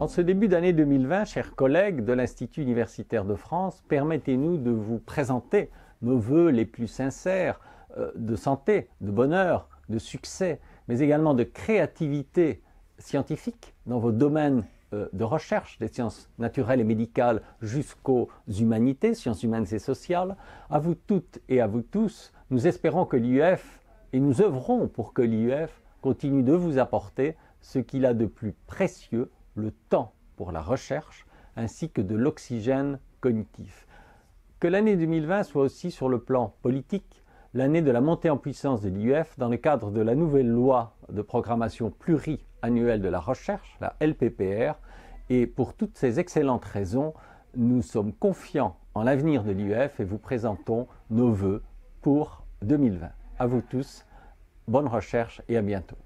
En ce début d'année 2020, chers collègues de l'Institut universitaire de France, permettez-nous de vous présenter nos voeux les plus sincères euh, de santé, de bonheur, de succès, mais également de créativité scientifique dans vos domaines euh, de recherche, des sciences naturelles et médicales jusqu'aux humanités, sciences humaines et sociales. À vous toutes et à vous tous, nous espérons que l'IUF, et nous œuvrons pour que l'IUF continue de vous apporter ce qu'il a de plus précieux le temps pour la recherche ainsi que de l'oxygène cognitif. Que l'année 2020 soit aussi sur le plan politique l'année de la montée en puissance de l'IUF e dans le cadre de la nouvelle loi de programmation pluriannuelle de la recherche, la LPPR, et pour toutes ces excellentes raisons, nous sommes confiants en l'avenir de l'IUF e et vous présentons nos voeux pour 2020. À vous tous, bonne recherche et à bientôt.